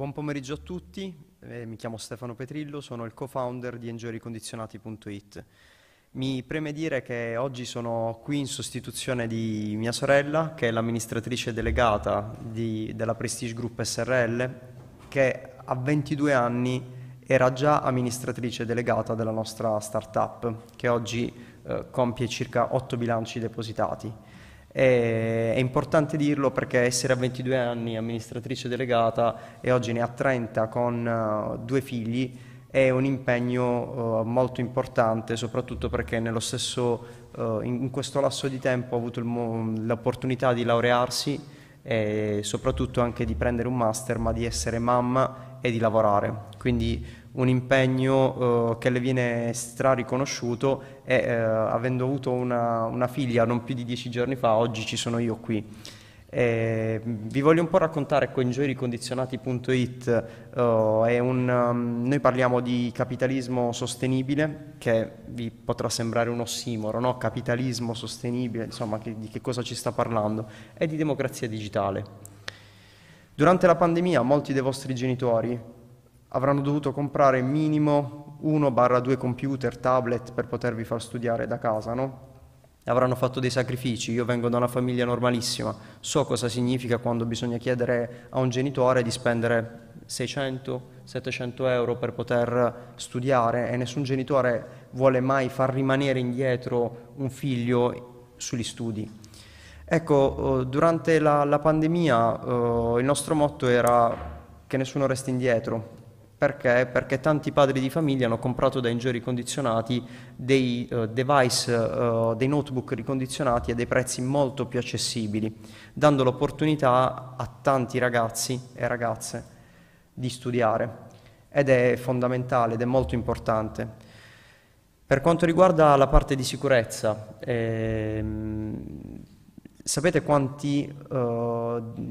Buon pomeriggio a tutti, eh, mi chiamo Stefano Petrillo, sono il co-founder di EngioRiCondizionati.it. Mi preme dire che oggi sono qui in sostituzione di mia sorella, che è l'amministratrice delegata di, della Prestige Group SRL, che a 22 anni era già amministratrice delegata della nostra startup, che oggi eh, compie circa 8 bilanci depositati è importante dirlo perché essere a 22 anni amministratrice delegata e oggi ne ha 30 con eh, due figli è un impegno eh, molto importante, soprattutto perché nello stesso, eh, in, questo lasso di tempo ha avuto l'opportunità di laurearsi e soprattutto anche di prendere un master ma di essere mamma e di lavorare. Quindi un impegno eh, che le viene strariconosciuto e eh, avendo avuto una, una figlia non più di dieci giorni fa, oggi ci sono io qui. Eh, vi voglio un po' raccontare coinjoyricondizionati.it, uh, eh, un, um, noi parliamo di capitalismo sostenibile, che vi potrà sembrare un ossimoro, no? capitalismo sostenibile, insomma che, di che cosa ci sta parlando, e di democrazia digitale. Durante la pandemia molti dei vostri genitori avranno dovuto comprare minimo 1-2 computer, tablet per potervi far studiare da casa, no? avranno fatto dei sacrifici, io vengo da una famiglia normalissima, so cosa significa quando bisogna chiedere a un genitore di spendere 600-700 euro per poter studiare e nessun genitore vuole mai far rimanere indietro un figlio sugli studi. Ecco, eh, durante la, la pandemia eh, il nostro motto era che nessuno resti indietro, perché? Perché tanti padri di famiglia hanno comprato da Enjoy condizionati dei uh, device, uh, dei notebook ricondizionati a dei prezzi molto più accessibili, dando l'opportunità a tanti ragazzi e ragazze di studiare. Ed è fondamentale ed è molto importante. Per quanto riguarda la parte di sicurezza, ehm, sapete quanti... Uh,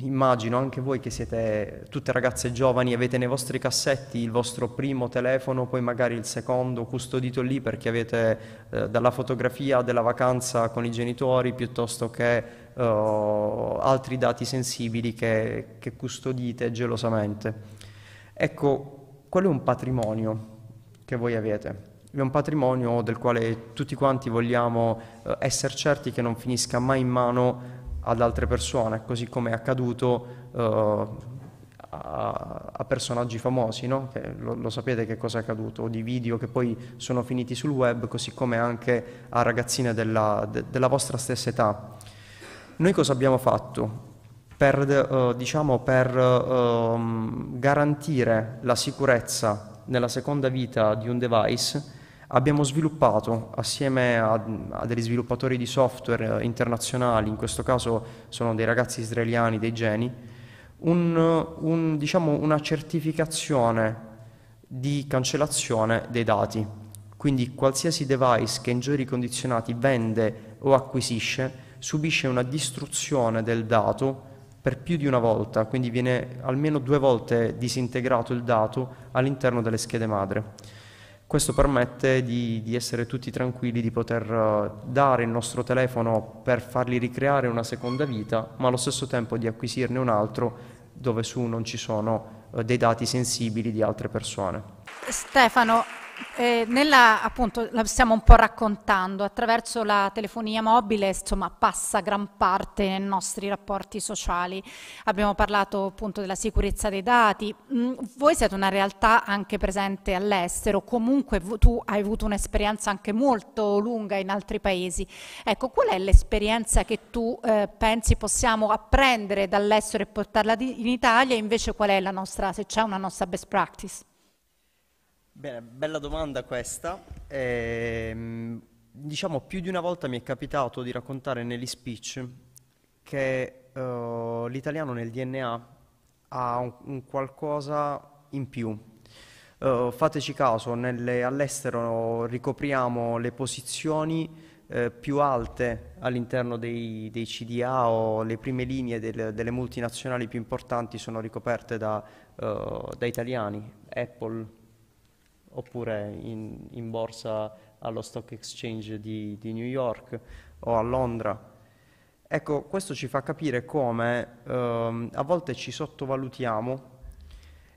immagino anche voi che siete tutte ragazze giovani, avete nei vostri cassetti il vostro primo telefono, poi magari il secondo custodito lì perché avete eh, dalla fotografia della vacanza con i genitori piuttosto che eh, altri dati sensibili che, che custodite gelosamente. Ecco, quello è un patrimonio che voi avete è un patrimonio del quale tutti quanti vogliamo eh, essere certi che non finisca mai in mano ad altre persone, così come è accaduto eh, a, a, personaggi famosi, no? lo, lo, sapete che cosa è accaduto, o di video che poi sono finiti sul web, così come anche a ragazzine della, de, della vostra stessa età. Noi cosa abbiamo fatto? Per, eh, diciamo, per eh, garantire la sicurezza nella seconda vita di un device, abbiamo sviluppato assieme a, a, degli sviluppatori di software eh, internazionali, in questo caso sono dei ragazzi israeliani, dei geni, un, un, diciamo una certificazione di cancellazione dei dati. Quindi qualsiasi device che in giorni condizionati vende o acquisisce subisce una distruzione del dato per più di una volta, quindi viene almeno due volte disintegrato il dato all'interno delle schede madre. Questo permette di, di, essere tutti tranquilli, di poter eh, dare il nostro telefono per fargli ricreare una seconda vita, ma allo stesso tempo di acquisirne un altro dove su non ci sono eh, dei dati sensibili di altre persone. Stefano, eh, nella, appunto, la stiamo un po' raccontando, attraverso la telefonia mobile insomma, passa gran parte nei nostri rapporti sociali. Abbiamo parlato appunto della sicurezza dei dati. Mm, voi siete una realtà anche presente all'estero, comunque tu hai avuto un'esperienza anche molto lunga in altri paesi. Ecco, qual è l'esperienza che tu eh, pensi possiamo apprendere dall'estero e portarla in Italia? e Invece qual è la nostra, se c'è una nostra best practice? Bene, bella domanda questa. Ehm, diciamo, più di una volta mi è capitato di raccontare negli speech che uh, l'italiano nel DNA ha un, un qualcosa in più, Uh, fateci caso, nelle, all'estero ricopriamo le posizioni eh, più alte all'interno dei, dei, CDA o le prime linee del, delle multinazionali più importanti sono ricoperte da, uh, da italiani, Apple, oppure in, in borsa allo Stock Exchange di, di, New York o a Londra. Ecco, questo ci fa capire come ehm, a volte ci sottovalutiamo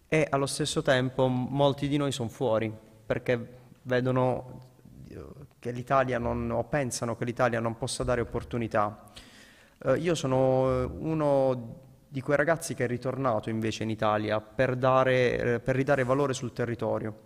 e allo stesso tempo molti di noi sono fuori perché vedono eh, che l'Italia non, o pensano che l'Italia non possa dare opportunità. Eh, io sono eh, uno di quei ragazzi che è ritornato invece in Italia per, dare, eh, per ridare valore sul territorio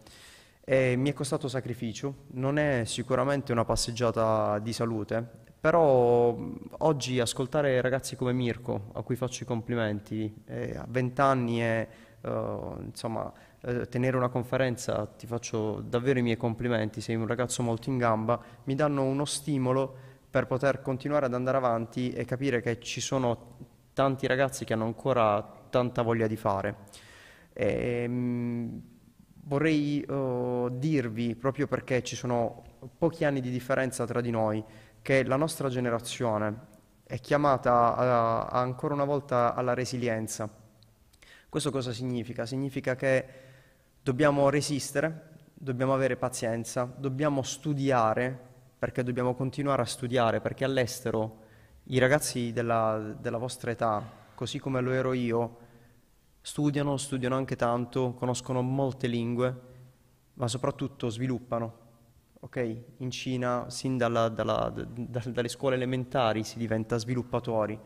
e mi è costato sacrificio, non è sicuramente una passeggiata di salute, però oggi ascoltare ragazzi come Mirko, a cui faccio i complimenti, eh, a 20 anni e uh, insomma eh, tenere una conferenza, ti faccio davvero i miei complimenti, sei un ragazzo molto in gamba, mi danno uno stimolo per poter continuare ad andare avanti e capire che ci sono tanti ragazzi che hanno ancora tanta voglia di fare. E, mh, vorrei uh, dirvi, proprio perché ci sono pochi anni di differenza tra di noi, che la nostra generazione è chiamata a, a ancora una volta alla resilienza. Questo cosa significa? Significa che dobbiamo resistere, dobbiamo avere pazienza, dobbiamo studiare, perché dobbiamo continuare a studiare, perché all'estero i ragazzi della, della vostra età, così come lo ero io, studiano, studiano anche tanto, conoscono molte lingue, ma soprattutto sviluppano. Okay? In Cina, sin dalla, dalla, da, dalle scuole elementari, si diventa sviluppatori.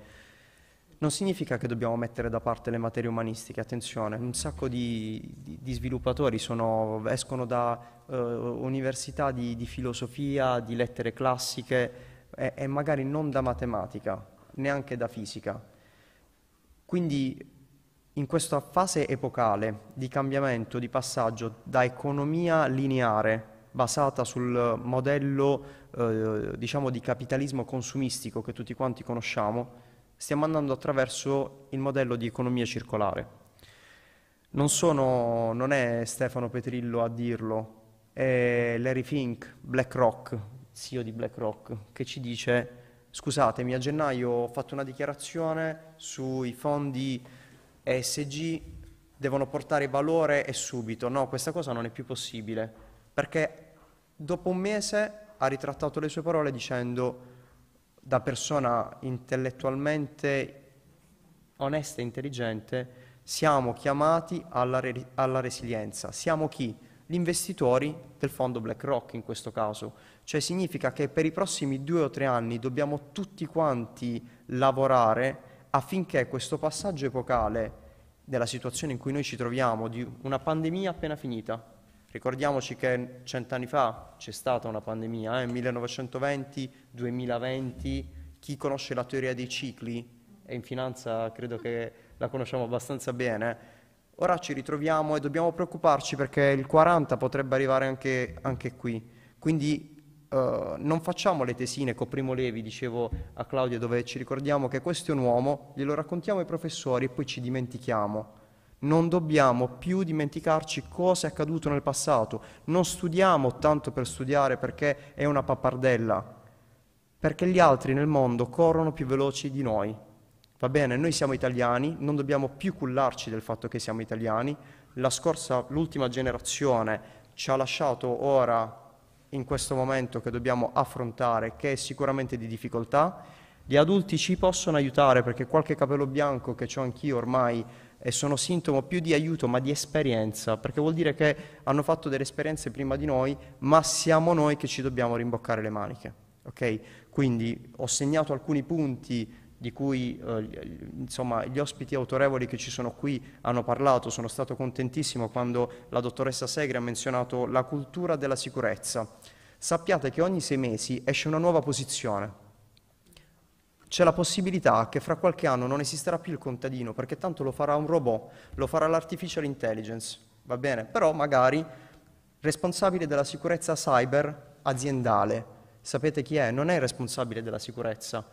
Non significa che dobbiamo mettere da parte le materie umanistiche, attenzione, un sacco di, di, di sviluppatori sono, escono da eh, università di, di, filosofia, di lettere classiche e, e magari non da matematica, neanche da fisica. Quindi in questa fase epocale di cambiamento, di passaggio da economia lineare basata sul modello eh, diciamo di capitalismo consumistico che tutti quanti conosciamo, stiamo andando attraverso il modello di economia circolare. Non, sono, non è Stefano Petrillo a dirlo, è Larry Fink, BlackRock, CEO di BlackRock, che ci dice scusatemi, a gennaio ho fatto una dichiarazione sui fondi ESG devono portare valore e subito. No, questa cosa non è più possibile, perché dopo un mese ha ritrattato le sue parole dicendo da persona intellettualmente onesta e intelligente, siamo chiamati alla, re- alla resilienza. Siamo chi? Gli investitori del fondo BlackRock in questo caso. Cioè significa che per i prossimi due o tre anni dobbiamo tutti quanti lavorare affinché questo passaggio epocale della situazione in cui noi ci troviamo, di una pandemia appena finita, ricordiamoci che cent'anni fa c'è stata una pandemia, eh, 1920-2020, chi conosce la teoria dei cicli, e in finanza credo che la conosciamo abbastanza bene, ora ci ritroviamo e dobbiamo preoccuparci perché il 40 potrebbe arrivare anche, anche qui. Quindi eh, non facciamo le tesine con Primo Levi, dicevo a Claudio, dove ci ricordiamo che questo è un uomo, glielo raccontiamo ai professori e poi ci dimentichiamo. Non dobbiamo più dimenticarci cosa è accaduto nel passato, non studiamo tanto per studiare perché è una pappardella, perché gli altri nel mondo corrono più veloci di noi. Va bene, noi siamo italiani, non dobbiamo più cullarci del fatto che siamo italiani. La scorsa, l'ultima generazione ci ha lasciato ora in questo momento che dobbiamo affrontare, che è sicuramente di difficoltà. Gli adulti ci possono aiutare perché qualche capello bianco che ho anch'io ormai e eh, sono sintomo più di aiuto ma di esperienza, perché vuol dire che hanno fatto delle esperienze prima di noi, ma siamo noi che ci dobbiamo rimboccare le maniche. Okay? Quindi ho segnato alcuni punti di cui eh, insomma, gli ospiti autorevoli che ci sono qui hanno parlato. Sono stato contentissimo quando la dottoressa Segre ha menzionato la cultura della sicurezza. Sappiate che ogni sei mesi esce una nuova posizione. C'è la possibilità che fra qualche anno non esisterà più il contadino, perché tanto lo farà un robot, lo farà l'artificial intelligence, va bene? Però magari responsabile della sicurezza cyber aziendale. Sapete chi è? Non è responsabile della sicurezza,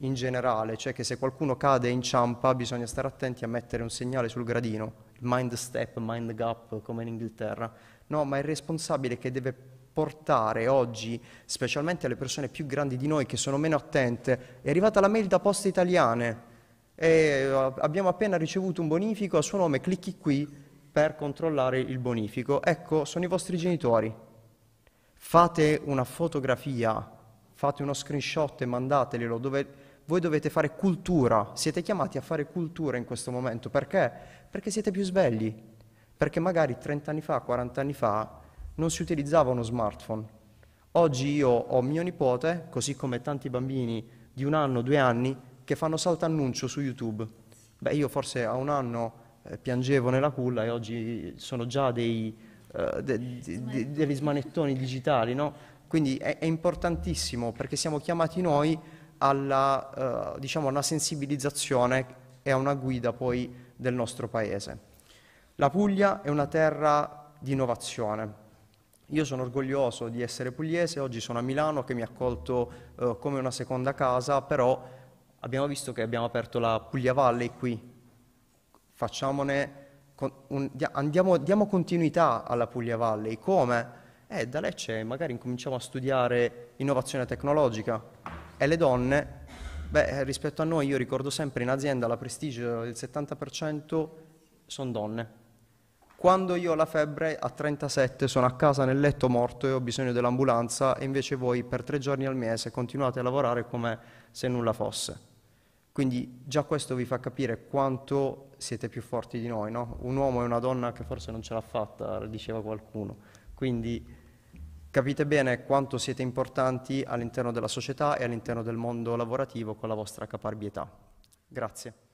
in generale, cioè che se qualcuno cade e inciampa bisogna stare attenti a mettere un segnale sul gradino, mind step, mind gap come in Inghilterra, no, ma il responsabile che deve portare oggi, specialmente alle persone più grandi di noi che sono meno attente, è arrivata la mail da poste italiane e eh, abbiamo appena ricevuto un bonifico a suo nome, clicchi qui per controllare il bonifico. Ecco, sono i vostri genitori. Fate una fotografia, fate uno screenshot e mandatelo dove voi dovete fare cultura, siete chiamati a fare cultura in questo momento, perché? Perché siete più svegli, perché magari 30 anni fa, 40 anni fa non si utilizzava uno smartphone. Oggi io ho mio nipote, così come tanti bambini di un anno, due anni, che fanno salto su YouTube. Beh, io forse a un anno eh, piangevo nella culla e oggi sono già dei, eh, de, de, de, degli smanettoni digitali, no? Quindi è, è importantissimo perché siamo chiamati noi alla, eh, diciamo, una sensibilizzazione e a una guida poi del nostro paese. La Puglia è una terra di innovazione. Io sono orgoglioso di essere pugliese, oggi sono a Milano che mi ha accolto eh, come una seconda casa, però abbiamo visto che abbiamo aperto la Puglia Valley qui. Facciamone, un, andiamo, diamo continuità alla Puglia Valley. Come? Eh, da Lecce magari incominciamo a studiare innovazione tecnologica, e le donne, beh, rispetto a noi, io ricordo sempre in azienda la prestigio del 70% sono donne. Quando io ho la febbre a 37 sono a casa nel letto morto e ho bisogno dell'ambulanza e invece voi per tre giorni al mese continuate a lavorare come se nulla fosse. Quindi già questo vi fa capire quanto siete più forti di noi, no? Un uomo e una donna che forse non ce l'ha fatta, diceva qualcuno. Quindi Capite bene quanto siete importanti all'interno della società e all'interno del mondo lavorativo con la vostra caparbietà. Grazie.